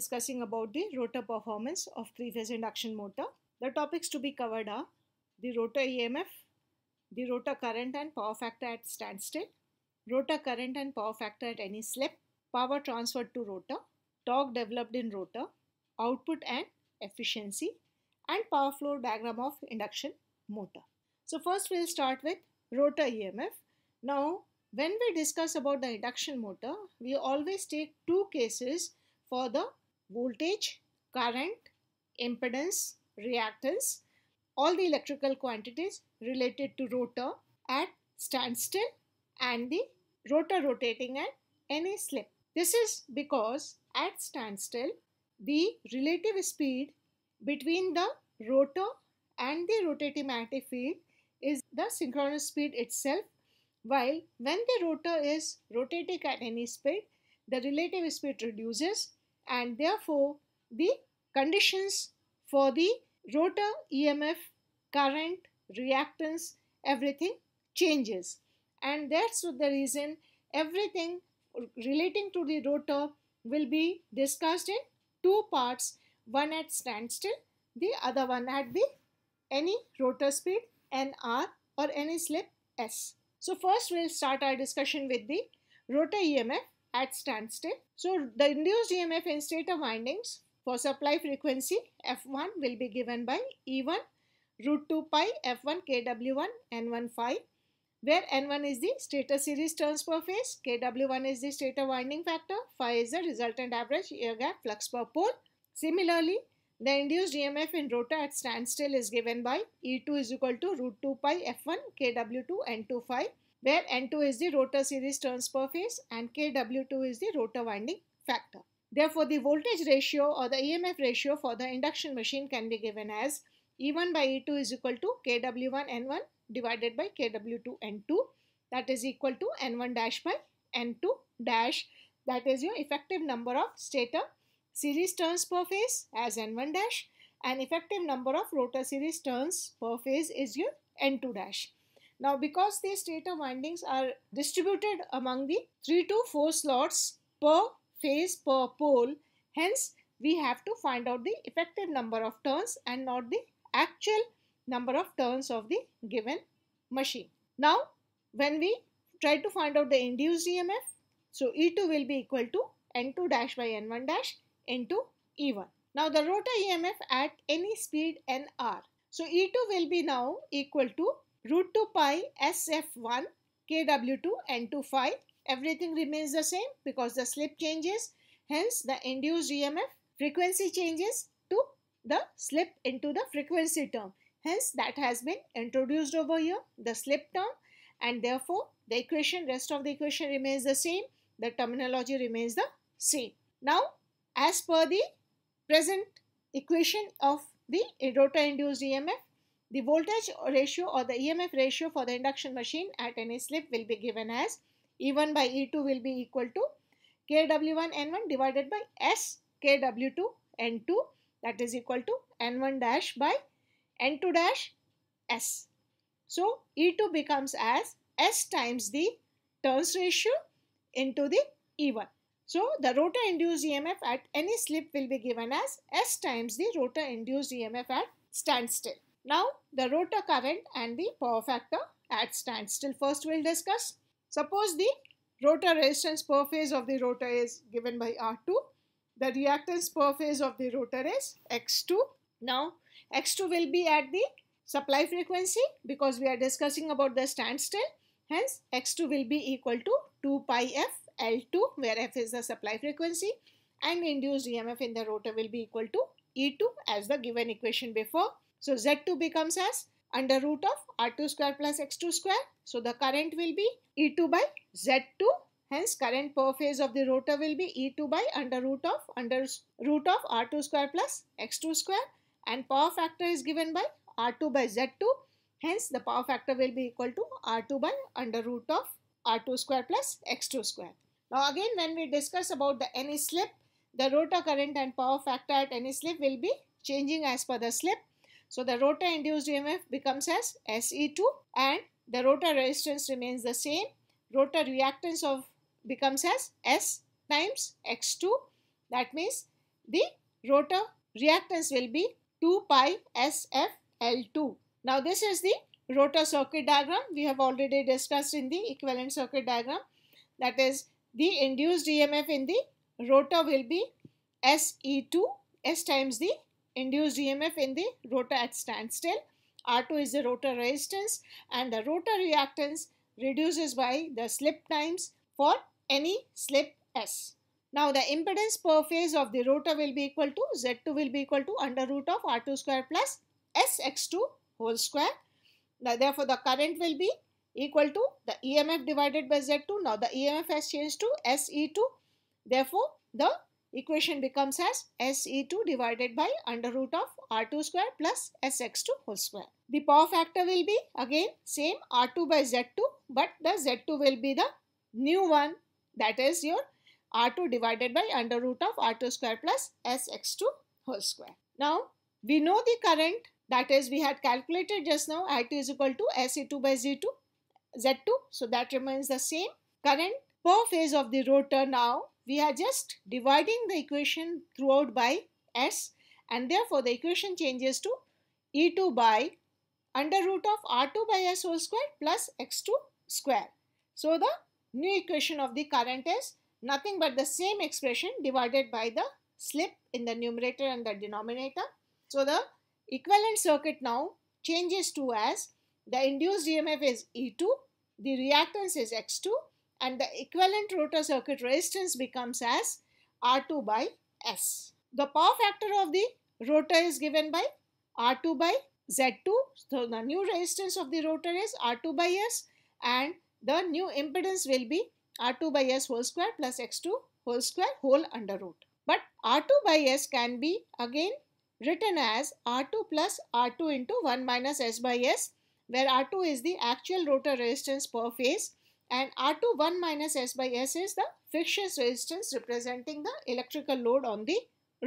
discussing about the rotor performance of three-phase induction motor. The topics to be covered are the rotor EMF, the rotor current and power factor at standstill, rotor current and power factor at any slip, power transferred to rotor, torque developed in rotor, output and efficiency, and power flow diagram of induction motor. So first we'll start with rotor EMF. Now when we discuss about the induction motor, we always take two cases for the voltage, current, impedance, reactance, all the electrical quantities related to rotor at standstill and the rotor rotating at any slip. This is because at standstill, the relative speed between the rotor and the rotating magnetic field is the synchronous speed itself while when the rotor is rotating at any speed, the relative speed reduces and therefore the conditions for the rotor EMF, current, reactance, everything changes. And that's the reason everything relating to the rotor will be discussed in two parts, one at standstill, the other one at the any rotor speed NR or any slip S. So first we'll start our discussion with the rotor EMF at standstill. So the induced EMF in stator windings for supply frequency F1 will be given by E1 root 2 pi F1 KW1 N1 phi where N1 is the stator series turns per phase, KW1 is the stator winding factor, phi is the resultant average air gap flux per pole. Similarly, the induced EMF in rotor at standstill is given by E2 is equal to root 2 pi F1 KW2 N2 phi where N2 is the rotor series turns per phase and KW2 is the rotor winding factor. Therefore, the voltage ratio or the EMF ratio for the induction machine can be given as E1 by E2 is equal to KW1 N1 divided by KW2 N2 that is equal to N1 dash by N2 dash that is your effective number of stator series turns per phase as N1 dash and effective number of rotor series turns per phase is your N2 dash. Now because these stator windings are distributed among the 3 to 4 slots per phase per pole, hence we have to find out the effective number of turns and not the actual number of turns of the given machine. Now when we try to find out the induced EMF, so E2 will be equal to N2 dash by N1 dash into E1. Now the rotor EMF at any speed nr. So E2 will be now equal to root 2 pi SF1 KW2 n 2 everything remains the same because the slip changes hence the induced EMF frequency changes to the slip into the frequency term hence that has been introduced over here the slip term and therefore the equation rest of the equation remains the same the terminology remains the same now as per the present equation of the rotor induced EMF the voltage ratio or the EMF ratio for the induction machine at any slip will be given as E1 by E2 will be equal to KW1 N1 divided by S KW2 N2 that is equal to N1 dash by N2 dash S. So E2 becomes as S times the turns ratio into the E1. So the rotor induced EMF at any slip will be given as S times the rotor induced EMF at standstill. Now the rotor current and the power factor at standstill first we'll discuss. Suppose the rotor resistance per phase of the rotor is given by R2. The reactance per phase of the rotor is X2. Now X2 will be at the supply frequency because we are discussing about the standstill. Hence X2 will be equal to 2 pi f L2 where f is the supply frequency and induced EMF in the rotor will be equal to E2 as the given equation before. So Z2 becomes as under root of R2 square plus X2 square. So the current will be E2 by Z2. Hence current per phase of the rotor will be E2 by under root of under root of R2 square plus X2 square and power factor is given by R2 by Z2. Hence the power factor will be equal to R2 by under root of R2 square plus X2 square. Now again when we discuss about the any slip, the rotor current and power factor at any slip will be changing as per the slip. So the rotor induced EMF becomes as SE2 and the rotor resistance remains the same. Rotor reactance of becomes as S times X2. That means the rotor reactance will be 2 pi SF L2. Now this is the rotor circuit diagram we have already discussed in the equivalent circuit diagram. That is the induced EMF in the rotor will be SE2 S times the induced EMF in the rotor at standstill. R2 is the rotor resistance and the rotor reactance reduces by the slip times for any slip S. Now the impedance per phase of the rotor will be equal to Z2 will be equal to under root of R2 square plus SX2 whole square. Now therefore the current will be equal to the EMF divided by Z2. Now the EMF has changed to SE2. Therefore the equation becomes as SE2 divided by under root of R2 square plus SX2 whole square. The power factor will be again same R2 by Z2 but the Z2 will be the new one that is your R2 divided by under root of R2 square plus SX2 whole square. Now we know the current that is we had calculated just now I2 is equal to SE2 by Z2 Z2 so that remains the same current per phase of the rotor now we are just dividing the equation throughout by s and therefore the equation changes to e2 by under root of r2 by s whole square plus x2 square. So the new equation of the current is nothing but the same expression divided by the slip in the numerator and the denominator. So the equivalent circuit now changes to as the induced EMF is E2, the reactance is X2 and the equivalent rotor circuit resistance becomes as R2 by S. The power factor of the rotor is given by R2 by Z2. So the new resistance of the rotor is R2 by S and the new impedance will be R2 by S whole square plus X2 whole square whole under root. But R2 by S can be again written as R2 plus R2 into 1 minus S by S where R2 is the actual rotor resistance per phase and R2 1 minus S by S is the fictitious resistance representing the electrical load on the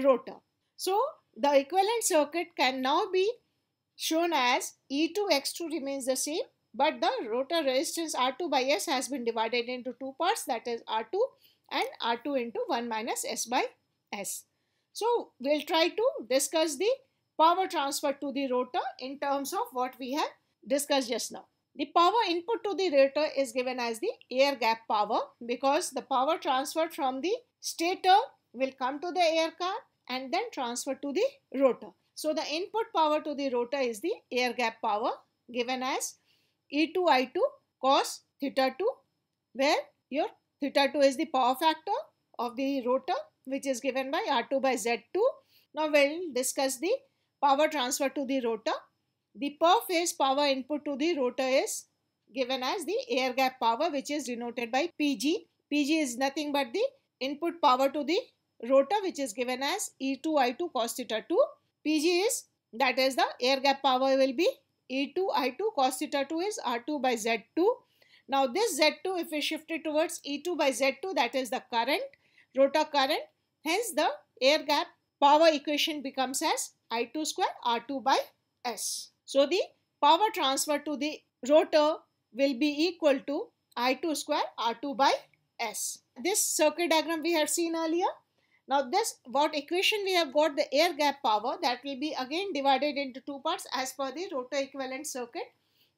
rotor. So the equivalent circuit can now be shown as E2 X2 remains the same but the rotor resistance R2 by S has been divided into two parts that is R2 and R2 into 1 minus S by S. So we'll try to discuss the power transfer to the rotor in terms of what we have discussed just now. The power input to the rotor is given as the air gap power because the power transferred from the stator will come to the air car and then transferred to the rotor. So the input power to the rotor is the air gap power given as E2 I2 cos theta 2 where your theta 2 is the power factor of the rotor which is given by R2 by Z2. Now we'll discuss the power transfer to the rotor the per phase power input to the rotor is given as the air gap power which is denoted by PG. PG is nothing but the input power to the rotor which is given as E2I2 cos theta 2. PG is that is the air gap power will be E2I2 cos theta 2 is R2 by Z2. Now this Z2 if we shift it towards E2 by Z2 that is the current, rotor current. Hence the air gap power equation becomes as I2 square R2 by S. So the power transfer to the rotor will be equal to I2 square R2 by S. This circuit diagram we have seen earlier. Now this what equation we have got the air gap power that will be again divided into two parts as per the rotor equivalent circuit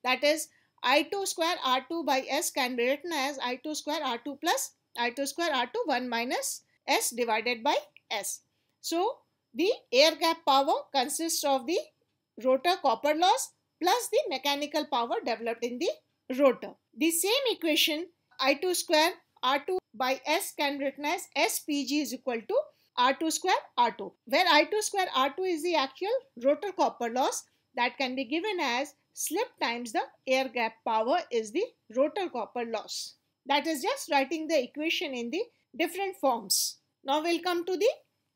that is I2 square R2 by S can be written as I2 square R2 plus I2 square R2 1 minus S divided by S. So the air gap power consists of the rotor copper loss plus the mechanical power developed in the rotor. The same equation I2 square R2 by S can be written as SPG is equal to R2 square R2 where I2 square R2 is the actual rotor copper loss that can be given as slip times the air gap power is the rotor copper loss. That is just writing the equation in the different forms. Now we'll come to the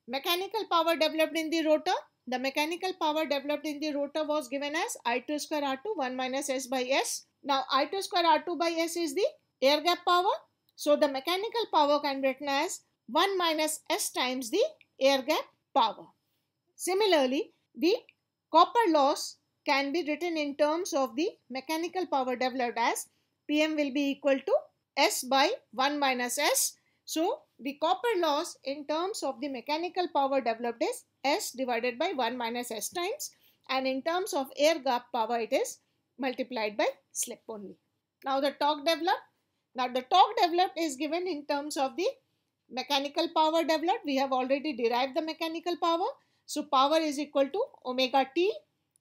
mechanical power developed in the rotor. The mechanical power developed in the rotor was given as I2 square R2 1 minus S by S. Now I2 square R2 by S is the air gap power. So the mechanical power can be written as 1 minus S times the air gap power. Similarly, the copper loss can be written in terms of the mechanical power developed as Pm will be equal to S by 1 minus S. So the copper loss in terms of the mechanical power developed is s divided by 1 minus s times and in terms of air gap power it is multiplied by slip only. Now the torque developed. Now the torque developed is given in terms of the mechanical power developed. We have already derived the mechanical power. So power is equal to omega t.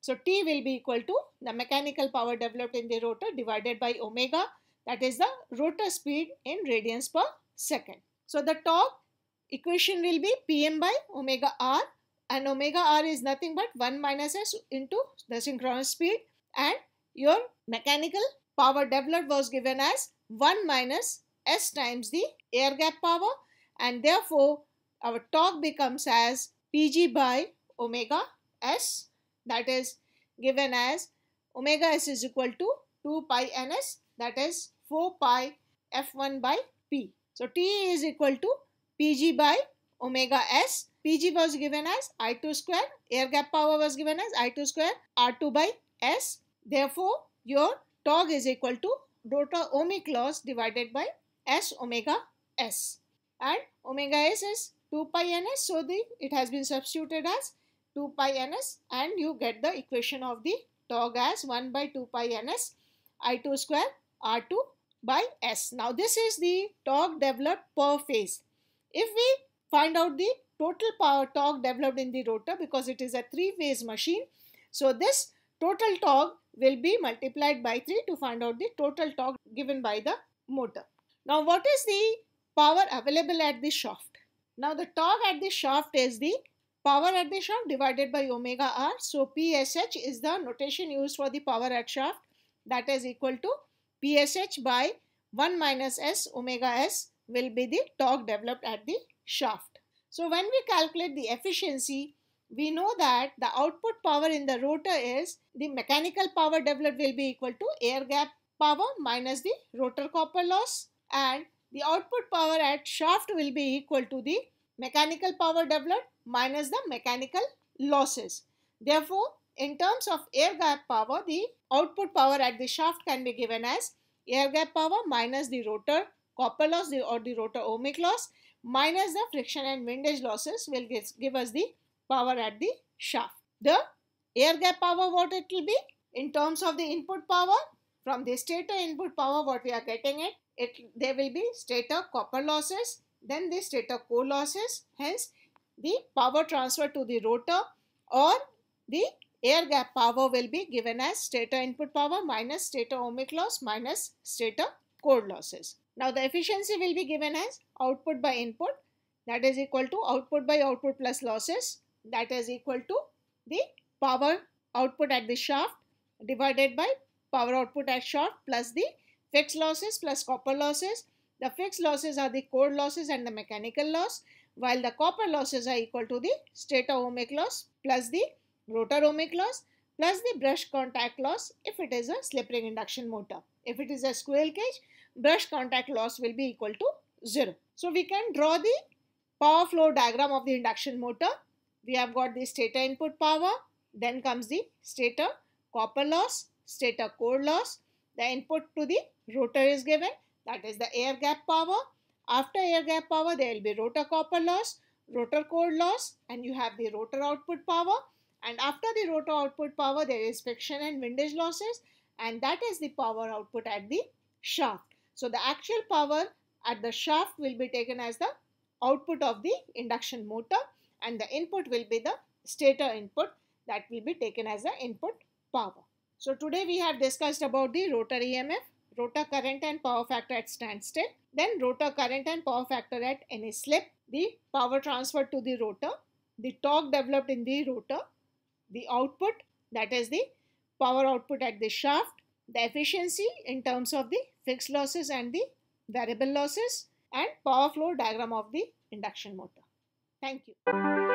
So t will be equal to the mechanical power developed in the rotor divided by omega that is the rotor speed in radians per second. So the torque equation will be Pm by omega r and omega r is nothing but 1 minus s into the synchronous speed and your mechanical power developed was given as 1 minus s times the air gap power and therefore our torque becomes as pg by omega s that is given as omega s is equal to 2 pi ns that is 4 pi f1 by p. So T is equal to Pg by omega s Pg was given as I2 square, air gap power was given as I2 square R2 by S. Therefore, your torque is equal to rotor ohmic loss divided by S omega S. And omega S is 2 pi ns, so the it has been substituted as 2 pi ns and you get the equation of the torque as 1 by 2 pi ns I2 square R2 by S. Now this is the torque developed per phase. If we find out the total power torque developed in the rotor because it is a three-phase machine. So this total torque will be multiplied by 3 to find out the total torque given by the motor. Now what is the power available at the shaft? Now the torque at the shaft is the power at the shaft divided by omega r. So PSH is the notation used for the power at shaft that is equal to PSH by 1 minus s omega s will be the torque developed at the shaft. So when we calculate the efficiency, we know that the output power in the rotor is the mechanical power developed will be equal to air gap power minus the rotor copper loss and the output power at shaft will be equal to the mechanical power developed minus the mechanical losses. Therefore, in terms of air gap power, the output power at the shaft can be given as air gap power minus the rotor copper loss or the rotor ohmic loss minus the friction and windage losses will give, us the power at the shaft. The air gap power what it will be in terms of the input power from the stator input power what we are getting it, it there will be stator copper losses then the stator core losses hence the power transfer to the rotor or the air gap power will be given as stator input power minus stator ohmic loss minus stator core losses. Now the efficiency will be given as output by input that is equal to output by output plus losses that is equal to the power output at the shaft divided by power output at shaft plus the fixed losses plus copper losses. The fixed losses are the core losses and the mechanical loss while the copper losses are equal to the stator ohmic loss plus the rotor ohmic loss plus the brush contact loss if it is a slip ring induction motor. If it is a squirrel cage, brush contact loss will be equal to 0. So we can draw the power flow diagram of the induction motor. We have got the stator input power, then comes the stator copper loss, stator core loss, the input to the rotor is given that is the air gap power. After air gap power there will be rotor copper loss, rotor core loss and you have the rotor output power and after the rotor output power there is friction and windage losses and that is the power output at the shaft. So the actual power at the shaft will be taken as the output of the induction motor and the input will be the stator input that will be taken as the input power. So today we have discussed about the rotor EMF, rotor current and power factor at standstill, then rotor current and power factor at any slip, the power transferred to the rotor, the torque developed in the rotor, the output that is the power output at the shaft, the efficiency in terms of the fixed losses and the variable losses and power flow diagram of the induction motor. Thank you.